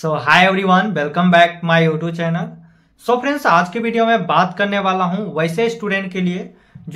So hi everyone welcome back my YouTube channel so friends आज की video में बात करने वाला हूँ वैसे स्टूडेंट के लिए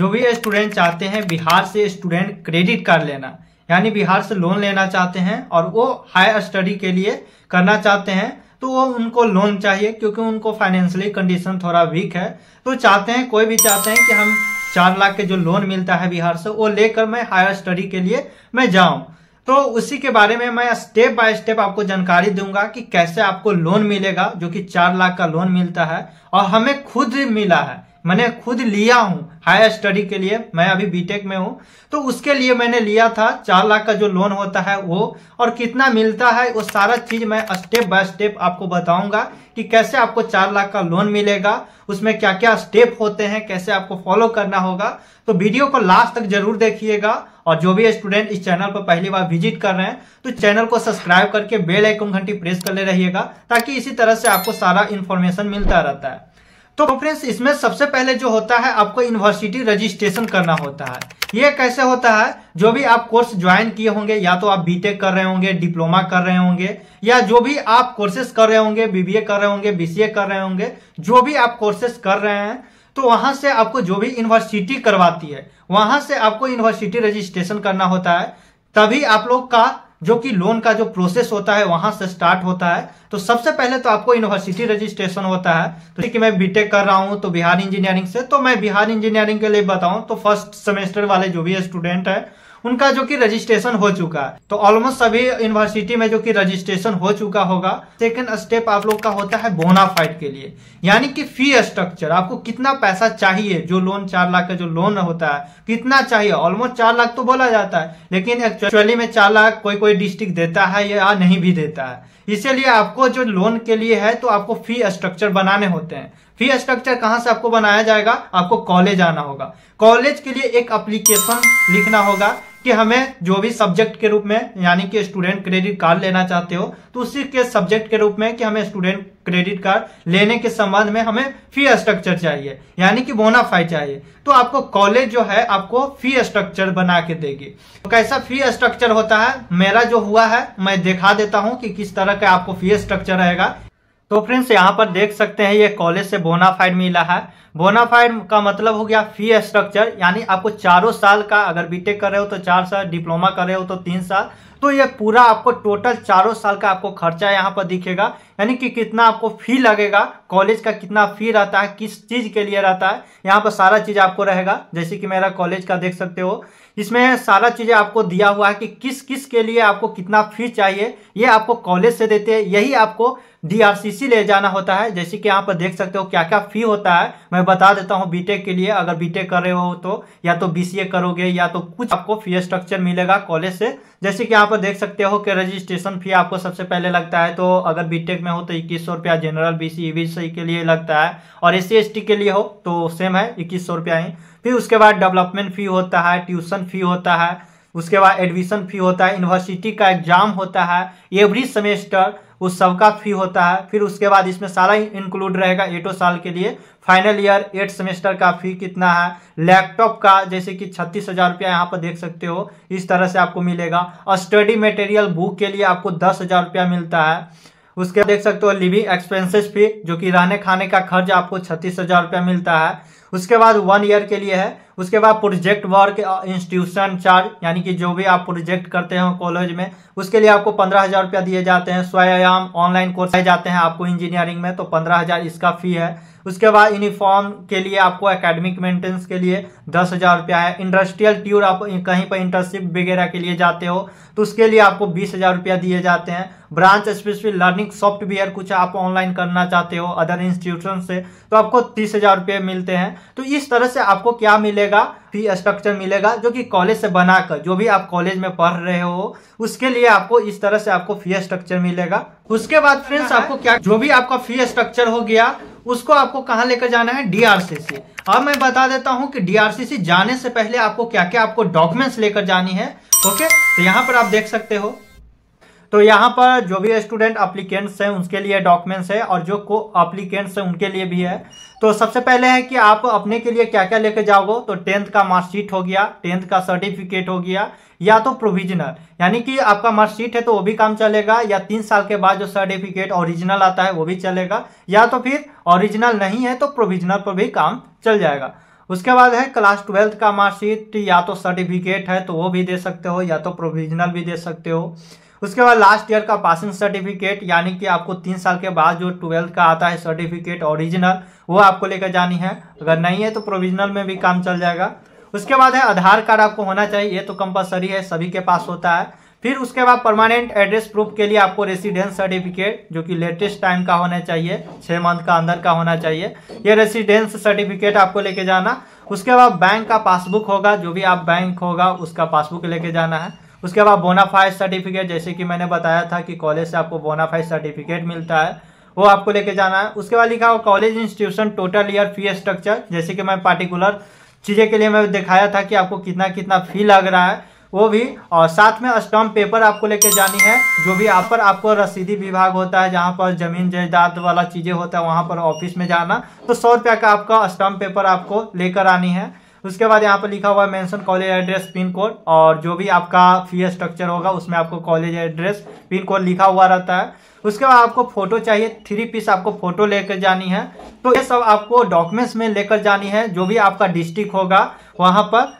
जो भी स्टूडेंट चाहते हैं बिहार से स्टूडेंट क्रेडिट कार्ड लेना यानी बिहार से लोन लेना चाहते हैं और वो हायर स्टडी के लिए करना चाहते हैं तो वो उनको लोन चाहिए क्योंकि उनको फाइनेंशियली कंडीशन थोड़ा वीक है तो चाहते हैं कोई भी चाहते हैं कि हम चार लाख के जो लोन मिलता है बिहार से वो लेकर मैं हायर स्टडी के लिए मैं जाऊं तो उसी के बारे में मैं स्टेप बाय स्टेप आपको जानकारी दूंगा कि कैसे आपको लोन मिलेगा जो कि चार लाख का लोन मिलता है और हमें खुद मिला है मैंने खुद लिया हूं हायर स्टडी के लिए मैं अभी बीटेक में हूँ तो उसके लिए मैंने लिया था चार लाख का जो लोन होता है वो और कितना मिलता है वो सारा चीज मैं स्टेप बाय स्टेप आपको बताऊंगा कि कैसे आपको चार लाख का लोन मिलेगा उसमें क्या क्या स्टेप होते हैं कैसे आपको फॉलो करना होगा तो वीडियो को लास्ट तक जरूर देखिएगा और जो भी स्टूडेंट इस चैनल पर पहली बार विजिट कर रहे हैं तो चैनल को सब्सक्राइब करके बेल आइकन घंटी प्रेस कर ले रहिएगा ताकि इसी तरह से आपको सारा इन्फॉर्मेशन मिलता रहता है तो फ्रेंड्स इसमें सबसे पहले जो होता है आपको यूनिवर्सिटी रजिस्ट्रेशन करना होता है ये कैसे होता है जो भी आप कोर्स ज्वाइन किए होंगे या तो आप बीटेक कर रहे होंगे डिप्लोमा कर रहे होंगे या जो भी आप कोर्सेस कर रहे होंगे बीबीए कर रहे होंगे बीसीए कर रहे होंगे जो भी आप कोर्सेस कर रहे हैं तो वहां से आपको जो भी यूनिवर्सिटी करवाती है वहां से आपको यूनिवर्सिटी रजिस्ट्रेशन करना होता है तभी आप लोग का जो कि लोन का जो प्रोसेस होता है वहां से स्टार्ट होता है तो सबसे पहले तो आपको यूनिवर्सिटी रजिस्ट्रेशन होता है तो कि मैं बीटेक कर रहा हूं तो बिहार इंजीनियरिंग से तो मैं बिहार इंजीनियरिंग के लिए बताऊं तो फर्स्ट सेमेस्टर वाले जो भी स्टूडेंट है उनका जो कि रजिस्ट्रेशन हो चुका है तो ऑलमोस्ट सभी यूनिवर्सिटी में जो कि रजिस्ट्रेशन हो चुका होगा सेकेंड स्टेप आप लोग का होता है बोनाफाइड के लिए यानी कि फी स्ट्रक्चर आपको कितना पैसा चाहिए जो लोन चार लाख का जो लोन होता है कितना चाहिए ऑलमोस्ट चार लाख तो बोला जाता है लेकिन एक्चुअली में चार लाख कोई कोई डिस्ट्रिक्ट देता है या नहीं भी देता है इसीलिए आपको जो लोन के लिए है तो आपको फी स्ट्रक्चर बनाने होते हैं फी स्ट्रक्चर कहाँ से आपको बनाया जाएगा आपको कॉलेज आना होगा कॉलेज के लिए एक अप्लीकेशन लिखना होगा कि हमें जो भी सब्जेक्ट के रूप में यानी कि स्टूडेंट क्रेडिट कार्ड लेना चाहते हो तो उसी के सब्जेक्ट के रूप में कि हमें स्टूडेंट क्रेडिट कार्ड लेने के संबंध में हमें फी स्ट्रक्चर चाहिए यानी कि बोनाफाई चाहिए तो आपको कॉलेज जो है आपको फी स्ट्रक्चर बना के देगी तो कैसा फी स्ट्रक्चर होता है मेरा जो हुआ है मैं दिखा देता हूँ कि किस तरह का आपको फी स्ट्रक्चर रहेगा तो फ्रेंड्स यहाँ पर देख सकते हैं ये कॉलेज से बोनाफाइड मिला है बोनाफाइड का मतलब हो गया फी स्ट्रक्चर यानी आपको चारों साल का अगर बीटेक कर रहे हो तो चार साल डिप्लोमा कर रहे हो तो तीन साल तो ये पूरा आपको टोटल चारों साल का आपको खर्चा यहाँ पर दिखेगा यानी कि कितना आपको फी लगेगा कॉलेज का कितना फी रहता है किस चीज़ के लिए रहता है यहाँ पर सारा चीज़ आपको रहेगा जैसे कि मेरा कॉलेज का देख सकते हो इसमें सारा चीज़ें आपको दिया हुआ है कि किस किस के लिए आपको कितना फीस चाहिए ये आपको कॉलेज से देते हैं यही आपको डी ले जाना होता है जैसे कि यहाँ पर देख सकते हो क्या क्या फी होता है मैं बता देता हूँ बीटेक के लिए अगर बीटेक कर रहे हो तो या तो बी करोगे या तो कुछ आपको फी स्ट्रक्चर मिलेगा कॉलेज से जैसे कि आप देख सकते हो कि रजिस्ट्रेशन फी आपको सबसे पहले लगता है तो अगर बीटेक में हो तो इक्कीस सौ रुपया जनरल बी सी सी के लिए लगता है और एस सी के लिए हो तो सेम है इक्कीस सौ रुपया ही फिर उसके बाद डेवलपमेंट फी होता है ट्यूशन फी होता है उसके बाद एडमिशन फी होता है यूनिवर्सिटी का एग्जाम होता है एवरी सेमेस्टर उस सबका फी होता है फिर उसके बाद इसमें सारा ही इंक्लूड रहेगा एटो साल के लिए फाइनल ईयर एट सेमेस्टर का फी कितना है लैपटॉप का जैसे कि छत्तीस हज़ार रुपया यहाँ पर देख सकते हो इस तरह से आपको मिलेगा और स्टडी मटेरियल बुक के लिए आपको दस हज़ार रुपया मिलता है उसके देख सकते हो लिविंग एक्सपेंसेस फी जो कि रहने खाने का खर्च आपको छत्तीस हज़ार रुपया मिलता है उसके बाद वन ईयर के लिए है उसके बाद प्रोजेक्ट वर्क इंस्टीट्यूशन चार्ज यानी कि जो भी आप प्रोजेक्ट करते हो कॉलेज में उसके लिए आपको पंद्रह हज़ार रुपया दिए जाते हैं स्वयाम ऑनलाइन कोर्स आए जाते हैं आपको इंजीनियरिंग में तो पंद्रह हज़ार इसका फ़ी है उसके बाद यूनिफॉर्म के लिए आपको एकेडमिक मेंटेनेंस के लिए दस हज़ार रुपया है इंडस्ट्रियल ट्यूर आप कहीं पर इंटर्नशिप वगैरह के लिए जाते हो तो उसके लिए आपको बीस हज़ार रुपया दिए जाते हैं ब्रांच स्पेसिफिक लर्निंग सॉफ्टवेयर कुछ आप ऑनलाइन करना चाहते हो अदर इंस्टीट्यूशन से तो आपको तीस हज़ार रुपये मिलते हैं तो इस तरह से आपको क्या मिलेगा मिलेगा फी स्ट्रक्चर मिलेगा जो कि कॉलेज से बनाकर जो भी आप कॉलेज में पढ़ रहे हो उसके लिए आपको इस तरह से आपको फी स्ट्रक्चर मिलेगा उसके बाद फ्रेंड्स अच्छा। आपको क्या जो भी आपका फी स्ट्रक्चर हो गया उसको आपको कहाँ लेकर जाना है डीआरसीसी अब मैं बता देता हूँ कि डीआरसीसी जाने से पहले आपको क्या क्या आपको डॉक्यूमेंट्स लेकर जानी है ओके तो यहाँ पर आप देख सकते हो तो यहाँ पर जो भी स्टूडेंट अप्लीकेंट्स हैं उनके लिए डॉक्यूमेंट्स है और जो को अप्लीकेंट्स हैं उनके लिए भी है तो सबसे पहले है कि आप अपने के लिए क्या क्या लेके जाओगे तो टेंथ का मार्कशीट हो गया टेंथ का सर्टिफिकेट हो गया या तो प्रोविजनल यानी कि आपका मार्कशीट है तो वो भी काम चलेगा या तीन साल के बाद जो सर्टिफिकेट ओरिजिनल आता है वो भी चलेगा या तो फिर ओरिजिनल नहीं है तो प्रोविजनल पर भी काम चल जाएगा उसके बाद है क्लास ट्वेल्थ का मार्कशीट या तो सर्टिफिकेट है तो वो भी दे सकते हो या तो प्रोविजनल भी दे सकते हो उसके बाद लास्ट ईयर का पासिंग सर्टिफिकेट यानी कि आपको तीन साल के बाद जो ट्वेल्थ का आता है सर्टिफिकेट ओरिजिनल वो आपको लेकर जानी है अगर नहीं है तो प्रोविजनल में भी काम चल जाएगा उसके बाद है आधार कार्ड आपको होना चाहिए ये तो कंपलसरी है सभी के पास होता है फिर उसके बाद परमानेंट एड्रेस प्रूफ के लिए आपको रेसिडेंस सर्टिफिकेट जो कि लेटेस्ट टाइम का होना चाहिए छः मंथ का अंदर का होना चाहिए ये रेसिडेंस सर्टिफिकेट आपको लेके जाना उसके बाद बैंक का पासबुक होगा जो भी आप बैंक होगा उसका पासबुक लेके जाना है उसके बाद बोनाफाइड सर्टिफिकेट जैसे कि मैंने बताया था कि कॉलेज से आपको बोनाफाइड सर्टिफिकेट मिलता है वो आपको लेके जाना है उसके बाद लिखा हुआ college institution total year fee structure जैसे कि मैं पार्टिकुलर चीज़ें के लिए मैं दिखाया था कि आपको कितना कितना फी लग रहा है वो भी और साथ में स्टम्प पेपर आपको लेके जानी है जो भी आप पर आपको रसीदी विभाग होता है जहाँ पर जमीन जायदाद वाला चीज़ें होता है वहाँ पर ऑफिस में जाना तो सौ रुपया का आपका स्टम्प पेपर आपको लेकर आनी है उसके बाद यहाँ पर लिखा हुआ है mention college address pin code और जो भी आपका फी स्ट्रक्चर होगा उसमें आपको कॉलेज एड्रेस पिन कोड लिखा हुआ रहता है उसके बाद आपको फोटो चाहिए थ्री पीस आपको फोटो लेकर जानी है तो ये सब आपको डॉक्यूमेंट्स में लेकर जानी है जो भी आपका डिस्ट्रिक्ट होगा वहाँ पर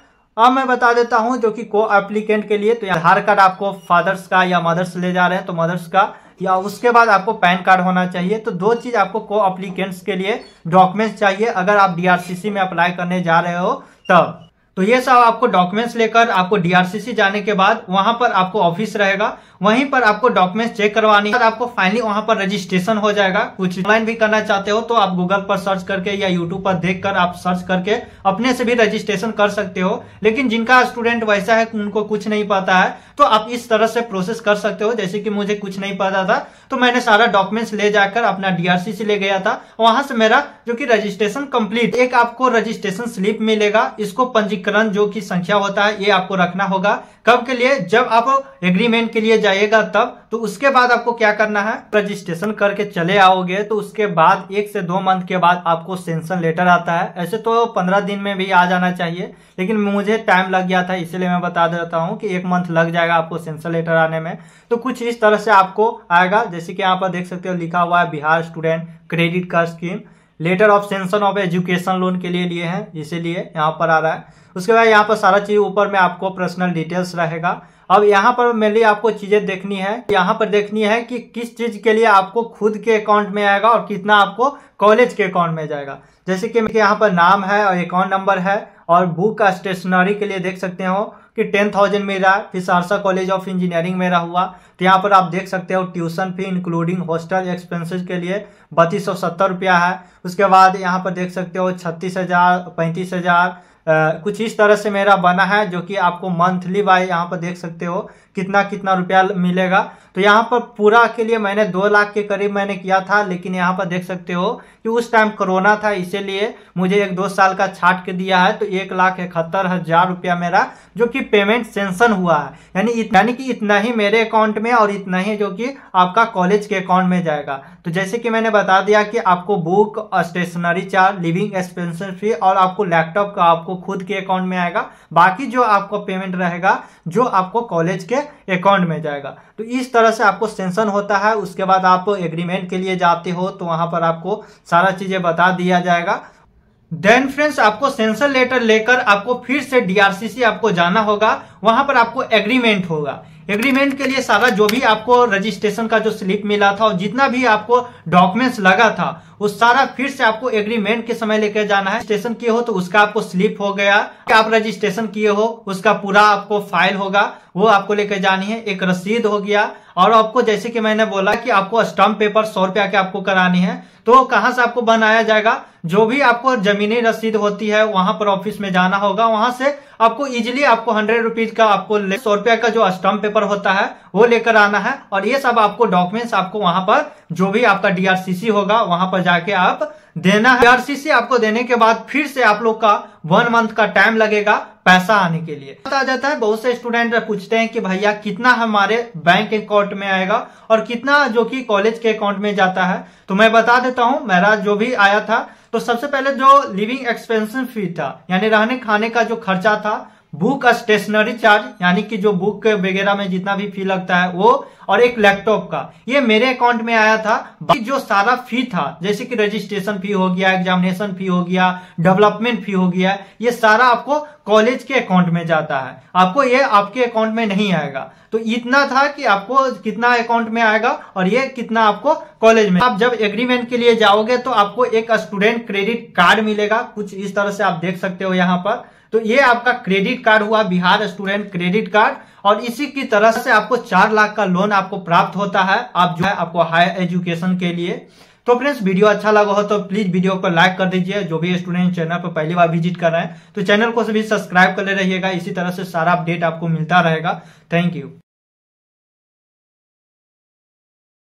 अब मैं बता देता हूँ जो कि को एप्लीकेंट के लिए तो आधार कार्ड आपको फादर्स का या मदर्स ले जा रहे हैं तो मदर्स का या उसके बाद आपको पैन कार्ड होना चाहिए तो दो चीज़ आपको को अप्लीकेंट्स के लिए डॉक्यूमेंट्स चाहिए अगर आप डीआरसीसी में अप्लाई करने जा रहे हो 자, तो ये सब आपको डॉक्यूमेंट्स लेकर आपको डीआरसीसी जाने के बाद वहां पर आपको ऑफिस रहेगा वहीं पर आपको डॉक्यूमेंट्स चेक करवानी है आपको फाइनली वहां पर रजिस्ट्रेशन हो जाएगा कुछ ऑनलाइन भी करना चाहते हो तो आप गूगल पर सर्च करके या यूट्यूब पर देखकर आप सर्च करके अपने से भी रजिस्ट्रेशन कर सकते हो लेकिन जिनका स्टूडेंट वैसा है उनको कुछ नहीं पता है तो आप इस तरह से प्रोसेस कर सकते हो जैसे की मुझे कुछ नहीं पता था तो मैंने सारा डॉक्यूमेंट्स ले जाकर अपना डीआरसीसी ले गया था वहां से मेरा जो की रजिस्ट्रेशन कम्प्लीट एक आपको रजिस्ट्रेशन स्लिप मिलेगा इसको पंजीकृत समीकरण जो कि संख्या होता है ये आपको रखना होगा कब के लिए जब आप एग्रीमेंट के लिए जाइएगा तब तो उसके बाद आपको क्या करना है रजिस्ट्रेशन करके चले आओगे तो उसके बाद एक से दो मंथ के बाद आपको सेंशन लेटर आता है ऐसे तो पंद्रह दिन में भी आ जाना चाहिए लेकिन मुझे टाइम लग गया था इसलिए मैं बता देता हूँ कि एक मंथ लग जाएगा आपको सेंशन लेटर आने में तो कुछ इस तरह से आपको आएगा जैसे कि यहाँ पर देख सकते हो लिखा हुआ है Bihar student credit card scheme letter of sanction of education loan के लिए लिए हैं इसीलिए यहाँ पर आ रहा है उसके बाद यहाँ पर सारा चीज़ ऊपर में आपको पर्सनल डिटेल्स रहेगा अब यहाँ पर मेनली आपको चीज़ें देखनी है यहाँ पर देखनी है कि किस चीज़ के लिए आपको खुद के अकाउंट में आएगा और कितना आपको कॉलेज के अकाउंट में जाएगा जैसे कि यहाँ पर नाम है और अकाउंट नंबर है और बुक स्टेशनरी के लिए देख सकते हो कि टेन थाउजेंड मेरा फिर सहरसा कॉलेज ऑफ इंजीनियरिंग मेरा हुआ तो यहाँ पर आप देख सकते हो tuition fee including hostel expenses के लिए बत्तीस सौ सत्तर रुपया है उसके बाद यहाँ पर देख सकते हो छत्तीस हज़ार पैंतीस हज़ार कुछ इस तरह से मेरा बना है जो कि आपको मंथली बाय यहाँ पर देख सकते हो कितना कितना रुपया मिलेगा तो यहाँ पर पूरा के लिए मैंने दो लाख के करीब मैंने किया था लेकिन यहाँ पर देख सकते हो कि उस टाइम कोरोना था इसीलिए मुझे एक दो साल का छाट के दिया है तो एक लाख इकहत्तर हज़ार रुपया मेरा जो कि पेमेंट सेंशन हुआ है यानी यानी कि इतना ही मेरे अकाउंट में और इतना ही जो कि आपका कॉलेज के अकाउंट में जाएगा तो जैसे कि मैंने बता दिया कि आपको book stationery charge living expense fee और आपको लैपटॉप का आपको खुद के अकाउंट में आएगा बाकी जो आपको पेमेंट रहेगा जो आपको कॉलेज के अकाउंट में जाएगा तो इस तरह से आपको सेंशन होता है उसके बाद आप एग्रीमेंट के लिए जाते हो तो वहाँ पर आपको सारा चीज़ें बता दिया जाएगा देन फ्रेंड्स आपको सेंसर लेटर लेकर आपको फिर से डीआरसीसी आपको जाना होगा वहां पर आपको एग्रीमेंट होगा एग्रीमेंट के लिए सारा जो भी आपको रजिस्ट्रेशन का जो स्लिप मिला था और जितना भी आपको डॉक्यूमेंट्स लगा था वो सारा फिर से आपको एग्रीमेंट के समय लेकर जाना है रजिस्ट्रेशन किए हो तो उसका आपको स्लिप हो गया आप रजिस्ट्रेशन किए हो उसका पूरा आपको फाइल होगा वो आपको लेकर जानी है एक रसीद हो गया और आपको जैसे कि मैंने बोला कि आपको स्टम्प पेपर सौ रुपया के आपको करानी है तो कहां से आपको बनाया जाएगा जो भी आपको जमीनी रसीद होती है वहां पर ऑफिस में जाना होगा वहां से आपको इजीली आपको हंड्रेड रुपीज का आपको सौ रुपया का जो स्टम्प पेपर होता है वो लेकर आना है और ये सब आपको डॉक्यूमेंट्स आपको वहां पर जो भी आपका डीआरसीसी होगा वहां पर जाके आप देना है आरसीसी आपको देने के बाद फिर से आप लोग का वन मंथ का टाइम लगेगा पैसा आने के लिए आ जाता है बहुत से स्टूडेंट पूछते हैं कि भैया कितना हमारे बैंक अकाउंट में आएगा और कितना जो कि कॉलेज के अकाउंट में जाता है तो मैं बता देता हूं मेरा जो भी आया था तो सबसे पहले जो लिविंग एक्सपेंसिव फी था यानी रहने खाने का जो खर्चा था बुक स्टेशनरी चार्ज यानी कि जो बुक वगैरह में जितना भी फी लगता है वो और एक लैपटॉप का ये मेरे अकाउंट में आया था बाकी जो सारा फी था जैसे कि रजिस्ट्रेशन फी हो गया एग्जामिनेशन फी हो गया डेवलपमेंट फी हो गया ये सारा आपको कॉलेज के अकाउंट में जाता है आपको ये आपके अकाउंट में नहीं आएगा तो इतना था कि आपको कितना अकाउंट में आएगा और ये कितना आपको कॉलेज में आप जब एग्रीमेंट के लिए जाओगे तो आपको एक स्टूडेंट क्रेडिट कार्ड मिलेगा कुछ इस तरह से आप देख सकते हो यहाँ पर तो ये आपका क्रेडिट कार्ड हुआ बिहार स्टूडेंट क्रेडिट कार्ड और इसी की तरह से आपको चार लाख का लोन आपको प्राप्त होता है आप जो है आपको हायर एजुकेशन के लिए तो फ्रेंड्स वीडियो अच्छा लगा हो तो प्लीज वीडियो को लाइक कर दीजिए जो भी स्टूडेंट चैनल पर पहली बार विजिट कर रहे हैं तो चैनल को सभी सब्सक्राइब कर ले रहिएगा इसी तरह से सारा अपडेट आपको मिलता रहेगा थैंक यू